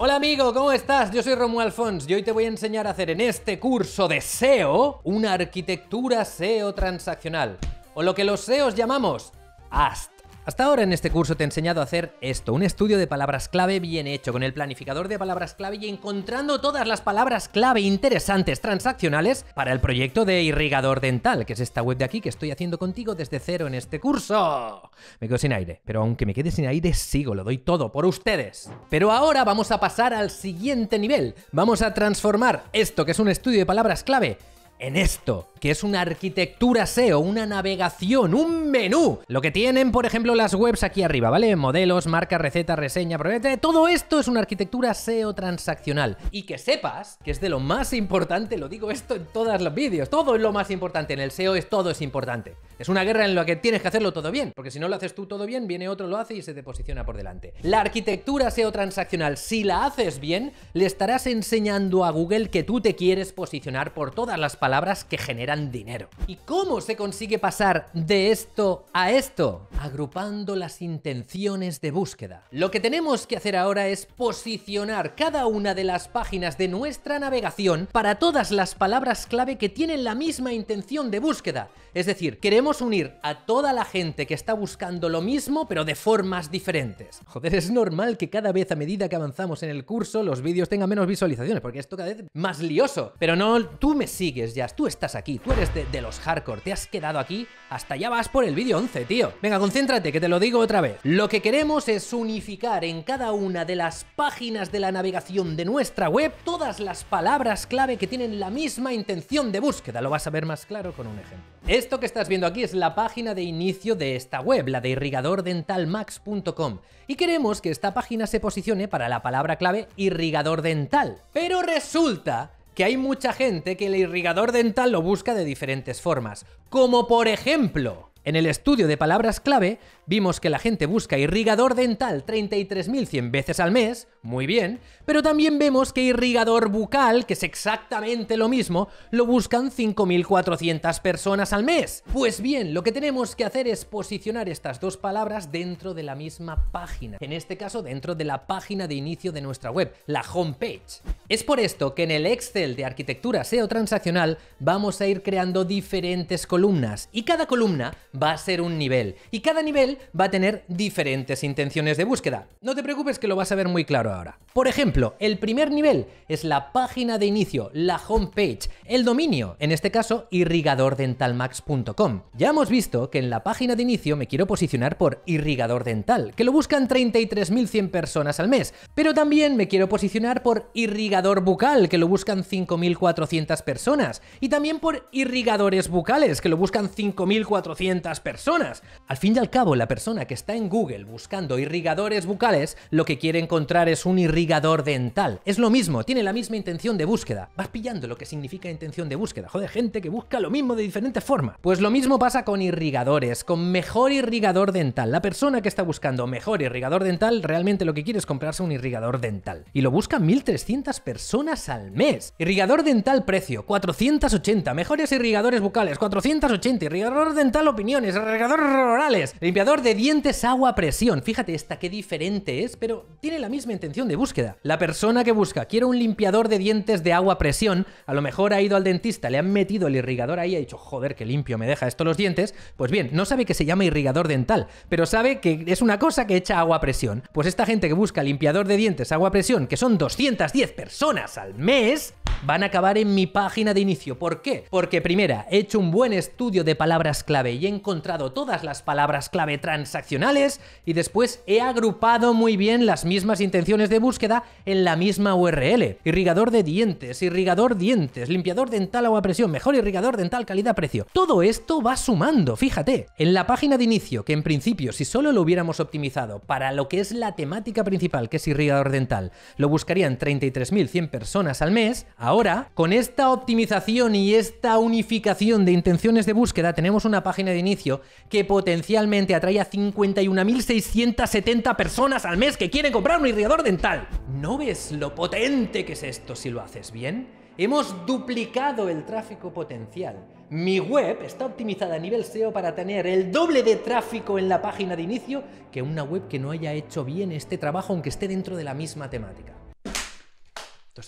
Hola amigo, ¿cómo estás? Yo soy Romuald Alfons y hoy te voy a enseñar a hacer en este curso de SEO una arquitectura SEO transaccional, o lo que los SEOs llamamos AST. Hasta ahora en este curso te he enseñado a hacer esto, un estudio de palabras clave bien hecho, con el planificador de palabras clave y encontrando todas las palabras clave interesantes transaccionales para el proyecto de irrigador dental, que es esta web de aquí que estoy haciendo contigo desde cero en este curso. Me quedo sin aire, pero aunque me quede sin aire, sigo, lo doy todo por ustedes. Pero ahora vamos a pasar al siguiente nivel, vamos a transformar esto que es un estudio de palabras clave en esto, que es una arquitectura SEO, una navegación, un menú. Lo que tienen, por ejemplo, las webs aquí arriba, ¿vale? Modelos, marca, receta, reseña, todo esto es una arquitectura SEO transaccional. Y que sepas que es de lo más importante, lo digo esto en todos los vídeos, todo es lo más importante en el SEO, es todo es importante. Es una guerra en la que tienes que hacerlo todo bien, porque si no lo haces tú todo bien, viene otro, lo hace y se te posiciona por delante. La arquitectura SEO transaccional, si la haces bien, le estarás enseñando a Google que tú te quieres posicionar por todas las palabras que generan dinero. ¿Y cómo se consigue pasar de esto a esto? Agrupando las intenciones de búsqueda. Lo que tenemos que hacer ahora es posicionar cada una de las páginas de nuestra navegación para todas las palabras clave que tienen la misma intención de búsqueda. Es decir, queremos unir a toda la gente que está buscando lo mismo, pero de formas diferentes. Joder, es normal que cada vez a medida que avanzamos en el curso, los vídeos tengan menos visualizaciones, porque esto cada vez más lioso. Pero no, tú me sigues, ya, tú estás aquí, tú eres de, de los hardcore, te has quedado aquí, hasta ya vas por el vídeo 11, tío. Venga, concéntrate, que te lo digo otra vez. Lo que queremos es unificar en cada una de las páginas de la navegación de nuestra web todas las palabras clave que tienen la misma intención de búsqueda. Lo vas a ver más claro con un ejemplo. Esto que estás viendo aquí es la página de inicio de esta web, la de irrigadordentalmax.com, y queremos que esta página se posicione para la palabra clave irrigador dental. Pero resulta que hay mucha gente que el irrigador dental lo busca de diferentes formas, como por ejemplo en el estudio de palabras clave Vimos que la gente busca irrigador dental 33.100 veces al mes, muy bien, pero también vemos que irrigador bucal, que es exactamente lo mismo, lo buscan 5.400 personas al mes. Pues bien, lo que tenemos que hacer es posicionar estas dos palabras dentro de la misma página, en este caso dentro de la página de inicio de nuestra web, la homepage. Es por esto que en el Excel de arquitectura SEO transaccional vamos a ir creando diferentes columnas y cada columna va a ser un nivel y cada nivel va a tener diferentes intenciones de búsqueda. No te preocupes que lo vas a ver muy claro ahora. Por ejemplo, el primer nivel es la página de inicio, la homepage, el dominio, en este caso irrigadordentalmax.com. Ya hemos visto que en la página de inicio me quiero posicionar por irrigador dental, que lo buscan 33.100 personas al mes, pero también me quiero posicionar por irrigador bucal, que lo buscan 5.400 personas, y también por irrigadores bucales, que lo buscan 5.400 personas. Al fin y al cabo, la persona que está en Google buscando irrigadores bucales, lo que quiere encontrar es un irrigador dental. Es lo mismo, tiene la misma intención de búsqueda. Vas pillando lo que significa intención de búsqueda. Joder, gente que busca lo mismo de diferente forma. Pues lo mismo pasa con irrigadores, con mejor irrigador dental. La persona que está buscando mejor irrigador dental realmente lo que quiere es comprarse un irrigador dental. Y lo buscan 1.300 personas al mes. Irrigador dental precio, 480. Mejores irrigadores bucales, 480. Irrigador dental opiniones, irrigadores orales, limpiador de dientes agua presión. Fíjate esta qué diferente es, pero tiene la misma intención de búsqueda. La persona que busca, quiero un limpiador de dientes de agua presión, a lo mejor ha ido al dentista, le han metido el irrigador ahí y ha dicho, joder, qué limpio me deja esto los dientes. Pues bien, no sabe que se llama irrigador dental, pero sabe que es una cosa que echa agua presión. Pues esta gente que busca limpiador de dientes agua presión, que son 210 personas al mes, van a acabar en mi página de inicio. ¿Por qué? Porque primera, he hecho un buen estudio de palabras clave y he encontrado todas las palabras clave transaccionales y después he agrupado muy bien las mismas intenciones de búsqueda en la misma URL. Irrigador de dientes, irrigador dientes, limpiador dental agua presión, mejor irrigador dental calidad-precio. Todo esto va sumando, fíjate. En la página de inicio, que en principio si solo lo hubiéramos optimizado para lo que es la temática principal, que es irrigador dental, lo buscarían 33.100 personas al mes, ahora, con esta optimización y esta unificación de intenciones de búsqueda, tenemos una página de inicio que potencialmente atrae hay 51.670 personas al mes que quieren comprar un irrigador dental. ¿No ves lo potente que es esto si lo haces bien? Hemos duplicado el tráfico potencial. Mi web está optimizada a nivel SEO para tener el doble de tráfico en la página de inicio que una web que no haya hecho bien este trabajo aunque esté dentro de la misma temática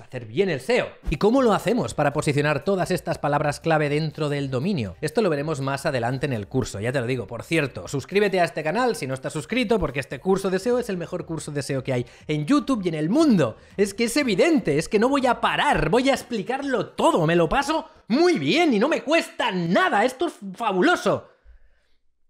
hacer bien el SEO. ¿Y cómo lo hacemos para posicionar todas estas palabras clave dentro del dominio? Esto lo veremos más adelante en el curso, ya te lo digo. Por cierto, suscríbete a este canal si no estás suscrito, porque este curso de SEO es el mejor curso de SEO que hay en YouTube y en el mundo. Es que es evidente, es que no voy a parar, voy a explicarlo todo, me lo paso muy bien y no me cuesta nada, esto es fabuloso.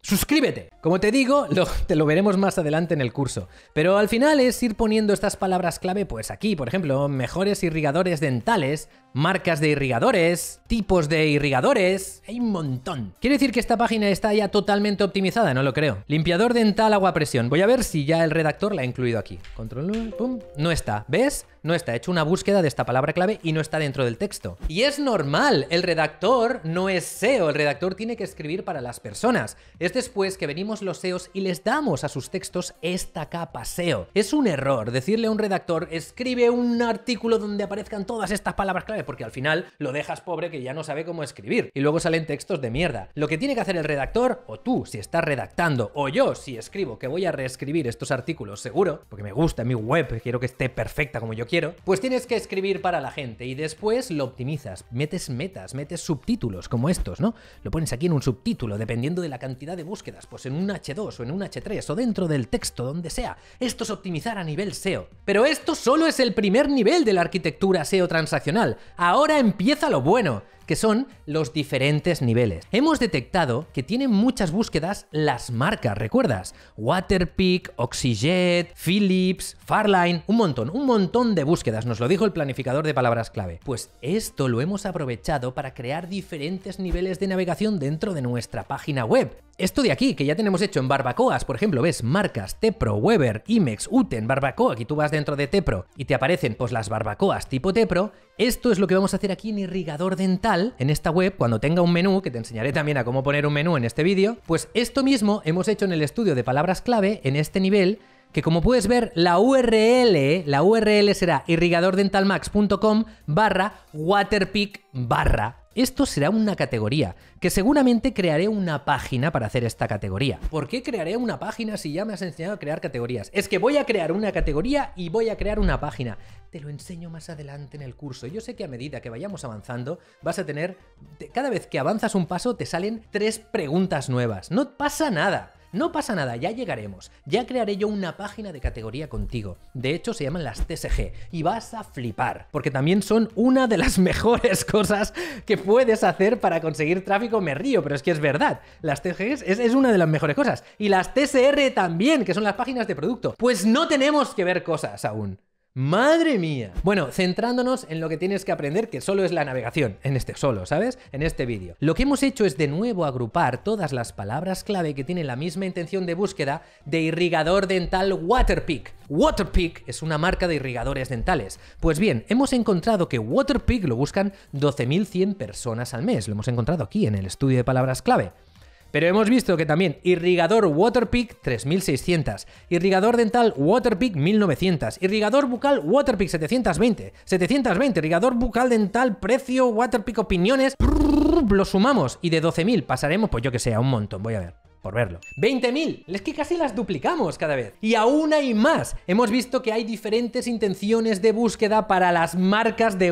Suscríbete. Como te digo, te lo veremos más adelante en el curso. Pero al final es ir poniendo estas palabras clave, pues aquí, por ejemplo, mejores irrigadores dentales, marcas de irrigadores, tipos de irrigadores, hay un montón. Quiere decir que esta página está ya totalmente optimizada, no lo creo. Limpiador dental agua presión. Voy a ver si ya el redactor la ha incluido aquí. Control, pum, no está. ¿Ves? no está hecho una búsqueda de esta palabra clave y no está dentro del texto. Y es normal, el redactor no es SEO, el redactor tiene que escribir para las personas. Es después que venimos los SEOs y les damos a sus textos esta capa SEO. Es un error decirle a un redactor, escribe un artículo donde aparezcan todas estas palabras clave, porque al final lo dejas pobre que ya no sabe cómo escribir y luego salen textos de mierda. Lo que tiene que hacer el redactor, o tú si estás redactando, o yo si escribo, que voy a reescribir estos artículos seguro, porque me gusta mi web, quiero que esté perfecta como yo quiero, pues tienes que escribir para la gente y después lo optimizas, metes metas, metes subtítulos como estos, ¿no? Lo pones aquí en un subtítulo, dependiendo de la cantidad de búsquedas, pues en un H2 o en un H3 o dentro del texto, donde sea. Esto es optimizar a nivel SEO. Pero esto solo es el primer nivel de la arquitectura SEO transaccional. Ahora empieza lo bueno que son los diferentes niveles. Hemos detectado que tienen muchas búsquedas las marcas, ¿recuerdas? Waterpik, Oxyjet, Philips, Farline, un montón, un montón de búsquedas, nos lo dijo el planificador de palabras clave. Pues esto lo hemos aprovechado para crear diferentes niveles de navegación dentro de nuestra página web. Esto de aquí, que ya tenemos hecho en barbacoas, por ejemplo, ves marcas, Tepro, Weber, Imex, Uten, Barbacoa, aquí tú vas dentro de Tepro y te aparecen pues las barbacoas tipo Tepro, esto es lo que vamos a hacer aquí en irrigador dental en esta web, cuando tenga un menú, que te enseñaré también a cómo poner un menú en este vídeo, pues esto mismo hemos hecho en el estudio de palabras clave, en este nivel, que como puedes ver, la URL, la URL será irrigadordentalmax.com barra waterpick barra esto será una categoría, que seguramente crearé una página para hacer esta categoría. ¿Por qué crearé una página si ya me has enseñado a crear categorías? Es que voy a crear una categoría y voy a crear una página. Te lo enseño más adelante en el curso. Yo sé que a medida que vayamos avanzando, vas a tener... Cada vez que avanzas un paso, te salen tres preguntas nuevas. No pasa nada. No pasa nada, ya llegaremos. Ya crearé yo una página de categoría contigo. De hecho, se llaman las TSG y vas a flipar, porque también son una de las mejores cosas que puedes hacer para conseguir tráfico. Me río, pero es que es verdad. Las TSG es, es una de las mejores cosas. Y las TSR también, que son las páginas de producto. Pues no tenemos que ver cosas aún. Madre mía. Bueno, centrándonos en lo que tienes que aprender, que solo es la navegación, en este solo, ¿sabes? En este vídeo. Lo que hemos hecho es de nuevo agrupar todas las palabras clave que tienen la misma intención de búsqueda de irrigador dental Waterpik. Waterpik es una marca de irrigadores dentales. Pues bien, hemos encontrado que Waterpik lo buscan 12.100 personas al mes. Lo hemos encontrado aquí en el estudio de palabras clave. Pero hemos visto que también irrigador Waterpik 3600, irrigador dental Waterpik 1900, irrigador bucal Waterpik 720, 720, irrigador bucal dental, precio, Waterpik opiniones, lo sumamos y de 12.000 pasaremos, pues yo que sé, a un montón, voy a ver por verlo. ¡20.000! Es que casi las duplicamos cada vez. Y aún hay más. Hemos visto que hay diferentes intenciones de búsqueda para las marcas de,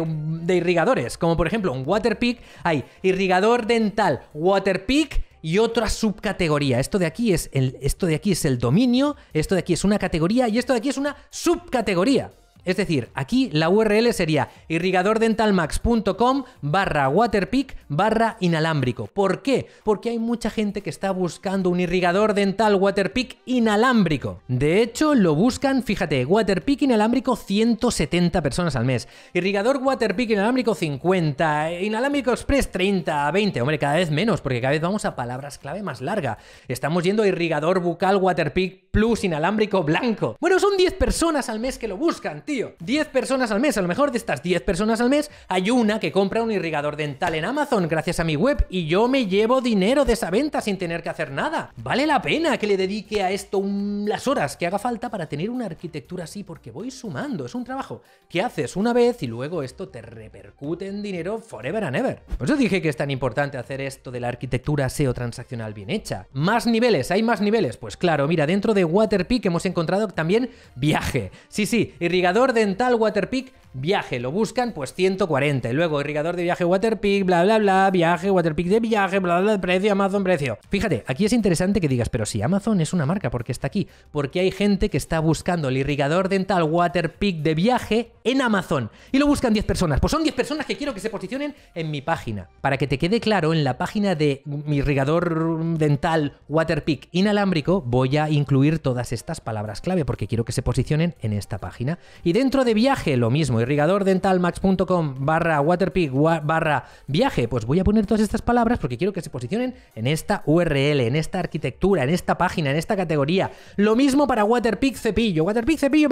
irrigadores. Como por ejemplo, un Waterpik, hay irrigador dental Waterpik y otra subcategoría. Esto de aquí es el, esto de aquí es el dominio, esto de aquí es una categoría y esto de aquí es una subcategoría. Es decir, aquí la URL sería irrigadordentalmax.com barra waterpick barra inalámbrico. ¿Por qué? Porque hay mucha gente que está buscando un irrigador dental waterpick inalámbrico. De hecho, lo buscan, fíjate, waterpick inalámbrico 170 personas al mes. Irrigador waterpick inalámbrico 50, inalámbrico express 30, 20. Hombre, cada vez menos, porque cada vez vamos a palabras clave más larga. Estamos yendo a irrigador bucal waterpick plus inalámbrico blanco. Bueno, son 10 personas al mes que lo buscan, tío. 10 personas al mes, a lo mejor de estas 10 personas al mes, hay una que compra un irrigador dental en Amazon gracias a mi web y yo me llevo dinero de esa venta sin tener que hacer nada. Vale la pena que le dedique a esto las horas que haga falta para tener una arquitectura así porque voy sumando, es un trabajo que haces una vez y luego esto te repercute en dinero forever and ever. Pues yo dije que es tan importante hacer esto de la arquitectura SEO transaccional bien hecha. Más niveles, hay más niveles. Pues claro, mira, dentro de Waterpeak hemos encontrado también viaje. Sí, sí, irrigador orden dental Waterpik viaje lo buscan, pues 140. Y luego irrigador de viaje Waterpik, bla, bla, bla, viaje Waterpik de viaje, bla, bla, precio, Amazon, precio. Fíjate, aquí es interesante que digas, pero si Amazon es una marca, porque está aquí? Porque hay gente que está buscando el irrigador dental Waterpik de viaje en Amazon. Y lo buscan 10 personas. Pues son 10 personas que quiero que se posicionen en mi página. Para que te quede claro, en la página de mi irrigador dental Waterpik inalámbrico voy a incluir todas estas palabras clave porque quiero que se posicionen en esta página. Y dentro de viaje lo mismo Irrigador irrigadordentalmax.com barra waterpeak barra viaje, pues voy a poner todas estas palabras porque quiero que se posicionen en esta URL, en esta arquitectura, en esta página, en esta categoría. Lo mismo para Waterpick cepillo, Waterpick cepillo,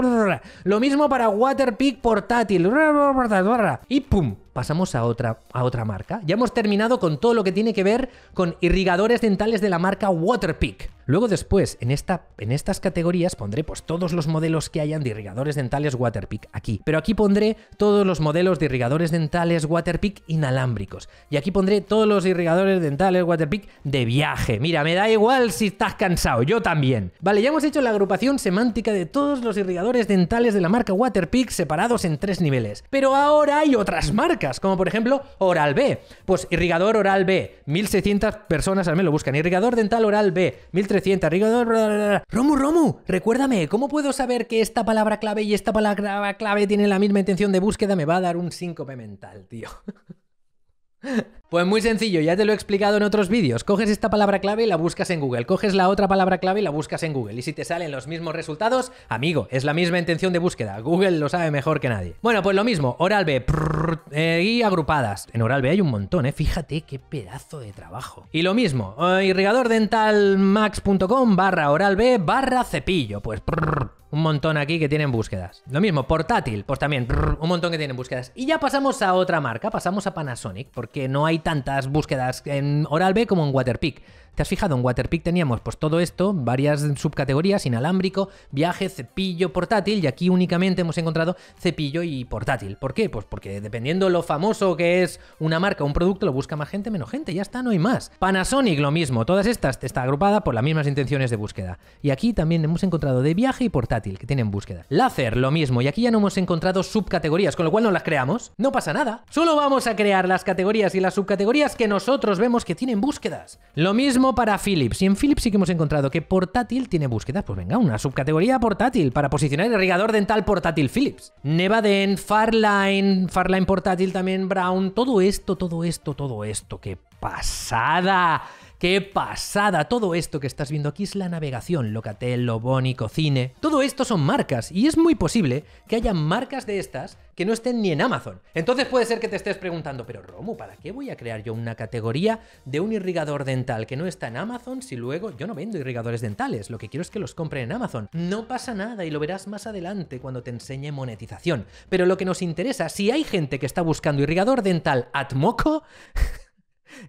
lo mismo para Waterpick portátil, y pum, pasamos a otra, a otra marca. Ya hemos terminado con todo lo que tiene que ver con irrigadores dentales de la marca Waterpik. Luego después, en, esta, en estas categorías pondré pues todos los modelos que hayan de irrigadores dentales Waterpik aquí. Pero aquí pondré todos los modelos de irrigadores dentales Waterpik inalámbricos. Y aquí pondré todos los irrigadores dentales Waterpik de viaje. Mira, me da igual si estás cansado, yo también. Vale, ya hemos hecho la agrupación semántica de todos los irrigadores dentales de la marca Waterpik separados en tres niveles. Pero ahora hay otras marcas como por ejemplo Oral B. Pues irrigador Oral B, 1600 personas al menos lo buscan. Irrigador dental Oral B, 1300. Irrigador. Romu, Romu, recuérdame, ¿cómo puedo saber que esta palabra clave y esta palabra clave tienen la misma intención de búsqueda? Me va a dar un síncope mental, tío. Pues muy sencillo, ya te lo he explicado en otros vídeos. Coges esta palabra clave y la buscas en Google. Coges la otra palabra clave y la buscas en Google. Y si te salen los mismos resultados, amigo, es la misma intención de búsqueda. Google lo sabe mejor que nadie. Bueno, pues lo mismo, Oral B eh, y agrupadas. En Oral B hay un montón, ¿eh? Fíjate qué pedazo de trabajo. Y lo mismo, eh, irrigadordentalmax.com barra Oral B barra cepillo. Pues un montón aquí que tienen búsquedas. Lo mismo, portátil, pues también un montón que tienen búsquedas. Y ya pasamos a otra marca, pasamos a Panasonic, porque no hay tantas búsquedas en Oral-B como en Waterpeak. ¿Te has fijado? En Waterpick teníamos pues todo esto, varias subcategorías, inalámbrico, viaje, cepillo, portátil, y aquí únicamente hemos encontrado cepillo y portátil. ¿Por qué? Pues porque dependiendo lo famoso que es una marca o un producto, lo busca más gente, menos gente, ya está, no hay más. Panasonic, lo mismo, todas estas está agrupada por las mismas intenciones de búsqueda. Y aquí también hemos encontrado de viaje y portátil, que tienen búsqueda. Láser, lo mismo, y aquí ya no hemos encontrado subcategorías, con lo cual no las creamos, no pasa nada. Solo vamos a crear las categorías y las subcategorías que nosotros vemos que tienen búsquedas. Lo mismo para Philips. Y en Philips sí que hemos encontrado que portátil tiene búsquedas. Pues venga, una subcategoría portátil para posicionar el irrigador dental portátil Philips. Nevaden, Farline, Farline portátil también, Brown. Todo esto, todo esto, todo esto. ¡Qué pasada! ¡Qué pasada! Todo esto que estás viendo aquí es la navegación, Locatel, Loboni, Cocine. Todo esto son marcas y es muy posible que haya marcas de estas que no estén ni en Amazon. Entonces puede ser que te estés preguntando, pero Romu, ¿para qué voy a crear yo una categoría de un irrigador dental que no está en Amazon si luego yo no vendo irrigadores dentales? Lo que quiero es que los compren en Amazon. No pasa nada y lo verás más adelante cuando te enseñe monetización. Pero lo que nos interesa, si hay gente que está buscando irrigador dental at moco,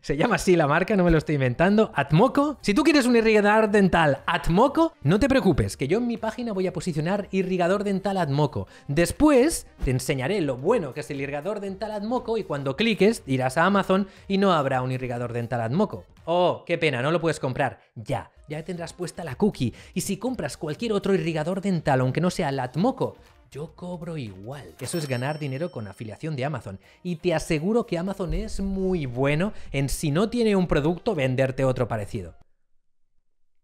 Se llama así la marca, no me lo estoy inventando. Atmoco. Si tú quieres un irrigador dental Atmoco, no te preocupes, que yo en mi página voy a posicionar irrigador dental Atmoco. Después te enseñaré lo bueno que es el irrigador dental Atmoco y cuando cliques irás a Amazon y no habrá un irrigador dental Atmoco. Oh, qué pena, no lo puedes comprar. Ya, ya tendrás puesta la cookie. Y si compras cualquier otro irrigador dental, aunque no sea el Atmoco, yo cobro igual. Eso es ganar dinero con afiliación de Amazon. Y te aseguro que Amazon es muy bueno en si no tiene un producto venderte otro parecido.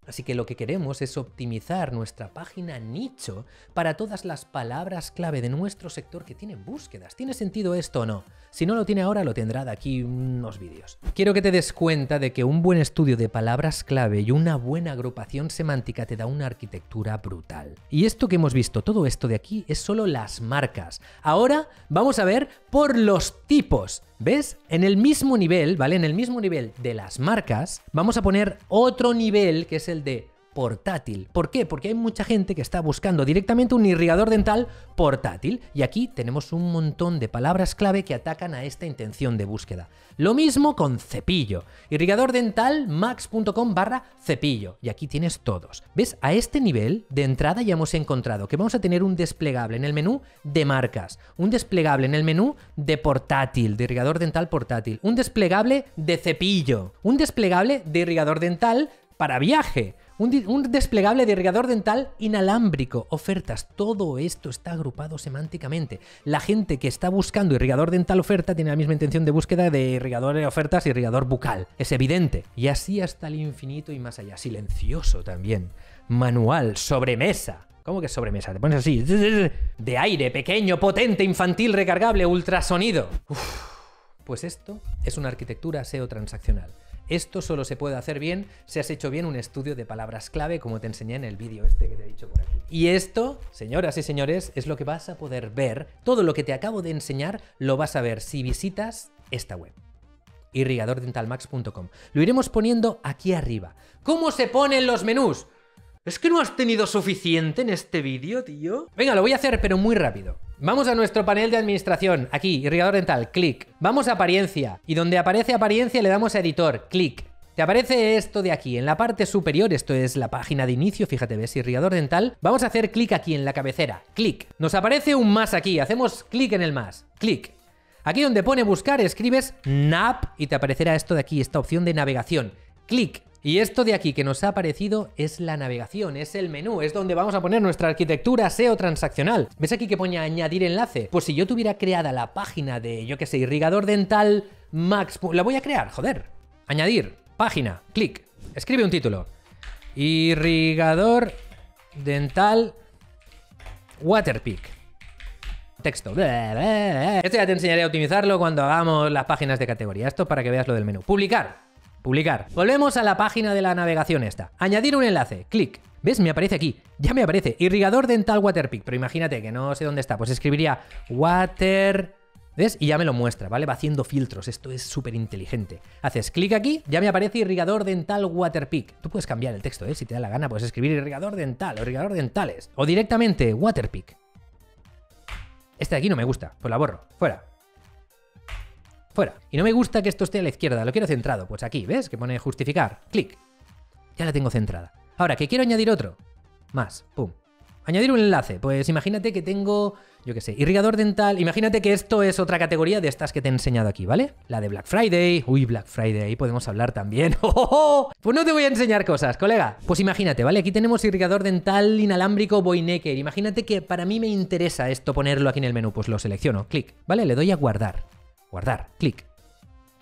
Así que lo que queremos es optimizar nuestra página nicho para todas las palabras clave de nuestro sector que tienen búsquedas. ¿Tiene sentido esto o no? Si no lo tiene ahora, lo tendrá de aquí unos vídeos. Quiero que te des cuenta de que un buen estudio de palabras clave y una buena agrupación semántica te da una arquitectura brutal. Y esto que hemos visto, todo esto de aquí, es solo las marcas. Ahora vamos a ver por los tipos. ¿Ves? En el mismo nivel, ¿vale? En el mismo nivel de las marcas, vamos a poner otro nivel que es el de portátil. ¿Por qué? Porque hay mucha gente que está buscando directamente un irrigador dental portátil y aquí tenemos un montón de palabras clave que atacan a esta intención de búsqueda. Lo mismo con cepillo. Irrigador dental max.com barra cepillo y aquí tienes todos. ¿Ves? A este nivel de entrada ya hemos encontrado que vamos a tener un desplegable en el menú de marcas, un desplegable en el menú de portátil, de irrigador dental portátil, un desplegable de cepillo, un desplegable de irrigador dental para viaje, un, desplegable de irrigador dental inalámbrico, ofertas, todo esto está agrupado semánticamente. La gente que está buscando irrigador dental oferta tiene la misma intención de búsqueda de irrigador de eh, ofertas y irrigador bucal, es evidente. Y así hasta el infinito y más allá, silencioso también, manual, sobremesa. ¿Cómo que sobremesa? Te pones así. De aire, pequeño, potente, infantil, recargable, ultrasonido. Pues esto es una arquitectura SEO transaccional. Esto solo se puede hacer bien si has hecho bien un estudio de palabras clave, como te enseñé en el vídeo este que te he dicho por aquí. Y esto, señoras y señores, es lo que vas a poder ver. Todo lo que te acabo de enseñar lo vas a ver si visitas esta web irrigadordentalmax.com. Lo iremos poniendo aquí arriba. ¿Cómo se ponen los menús? ¿Es que no has tenido suficiente en este vídeo, tío? Venga, lo voy a hacer, pero muy rápido. Vamos a nuestro panel de administración, aquí, irrigador dental, clic. Vamos a apariencia, y donde aparece apariencia le damos a editor, clic. Te aparece esto de aquí, en la parte superior, esto es la página de inicio, fíjate, ves, irrigador dental. Vamos a hacer clic aquí en la cabecera, clic. Nos aparece un más aquí, hacemos clic en el más, clic. Aquí donde pone buscar, escribes NAP y te aparecerá esto de aquí, esta opción de navegación. Clic. Y esto de aquí que nos ha aparecido es la navegación, es el menú, es donde vamos a poner nuestra arquitectura SEO transaccional. ¿Ves aquí que pone añadir enlace? Pues si yo tuviera creada la página de, yo qué sé, irrigador dental max... Pues, la voy a crear, joder. Añadir, página, clic, escribe un título. Irrigador dental waterpick. Texto. Esto ya te enseñaré a optimizarlo cuando hagamos las páginas de categoría. Esto para que veas lo del menú. Publicar. Publicar. Volvemos a la página de la navegación esta. Añadir un enlace. Clic. ¿Ves? Me aparece aquí. Ya me aparece. Irrigador dental Waterpik. Pero imagínate que no sé dónde está. Pues escribiría Water... ¿Ves? Y ya me lo muestra, ¿vale? Va haciendo filtros, esto es súper inteligente. Haces clic aquí, ya me aparece irrigador dental Waterpik. Tú puedes cambiar el texto, ¿eh? Si te da la gana, puedes escribir irrigador dental o irrigador dentales. O directamente Waterpik. Este de aquí no me gusta, pues la borro. Fuera. Fuera. Y no me gusta que esto esté a la izquierda, lo quiero centrado. Pues aquí, ¿ves? Que pone justificar. Clic. Ya la tengo centrada. Ahora, ¿qué quiero añadir otro. Más. Pum. Añadir un enlace. Pues imagínate que tengo, yo qué sé, irrigador dental. Imagínate que esto es otra categoría de estas que te he enseñado aquí, ¿vale? La de Black Friday. Uy, Black Friday, ahí podemos hablar también. ¡Oh, Pues no te voy a enseñar cosas, colega. Pues imagínate, ¿vale? Aquí tenemos irrigador dental inalámbrico Boinecker. Imagínate que para mí me interesa esto ponerlo aquí en el menú. Pues lo selecciono, clic, ¿vale? Le doy a guardar guardar, clic.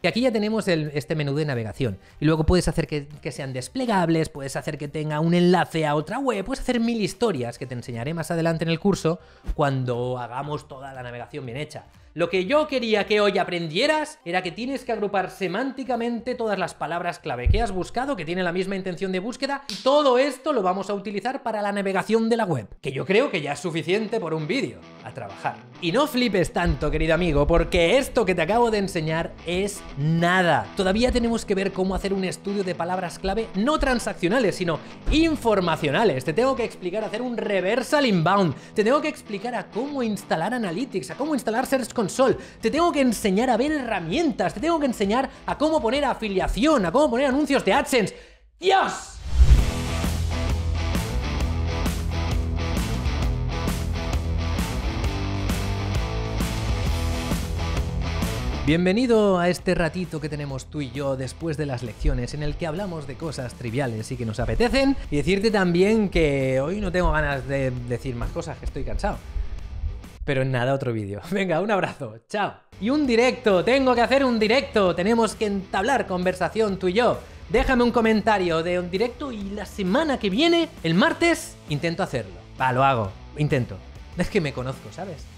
Y aquí ya tenemos este menú de navegación. Y luego puedes hacer que, sean desplegables, puedes hacer que tenga un enlace a otra web, puedes hacer mil historias que te enseñaré más adelante en el curso cuando hagamos toda la navegación bien hecha. Lo que yo quería que hoy aprendieras era que tienes que agrupar semánticamente todas las palabras clave que has buscado, que tienen la misma intención de búsqueda, y todo esto lo vamos a utilizar para la navegación de la web, que yo creo que ya es suficiente por un vídeo, a trabajar. Y no flipes tanto, querido amigo, porque esto que te acabo de enseñar es nada. Todavía tenemos que ver cómo hacer un estudio de palabras clave no transaccionales, sino informacionales. Te tengo que explicar hacer un reversal inbound, te tengo que explicar a cómo instalar analytics, a cómo instalar search sol, te tengo que enseñar a ver herramientas, te tengo que enseñar a cómo poner afiliación, a cómo poner anuncios de AdSense. ¡Dios! Bienvenido a este ratito que tenemos tú y yo después de las lecciones en el que hablamos de cosas triviales y que nos apetecen y decirte también que hoy no tengo ganas de decir más cosas, que estoy cansado. Pero nada, otro vídeo. Venga, un abrazo, chao. Y un directo, tengo que hacer un directo. Tenemos que entablar conversación tú y yo. Déjame un comentario de un directo y la semana que viene, el martes, intento hacerlo. Va, lo hago, intento. Es que me conozco, ¿sabes?